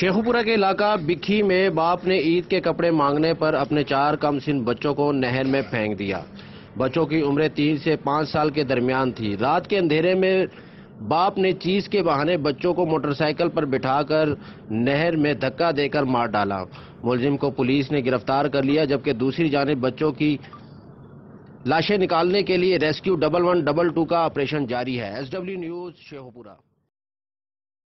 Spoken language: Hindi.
शेखुपुरा के इलाका बिखी में बाप ने ईद के कपड़े मांगने पर अपने चार कम सिंह बच्चों को नहर में फेंक दिया बच्चों की उम्र तीन से पाँच साल के दरमियान थी रात के अंधेरे में बाप ने चीज के बहाने बच्चों को मोटरसाइकिल पर बिठाकर नहर में धक्का देकर मार डाला मुलजिम को पुलिस ने गिरफ्तार कर लिया जबकि दूसरी जानब बच्चों की लाशें निकालने के लिए rescue double one double two का ऑपरेशन जारी है एसडब्ल्यू न्यूज शेखपुरा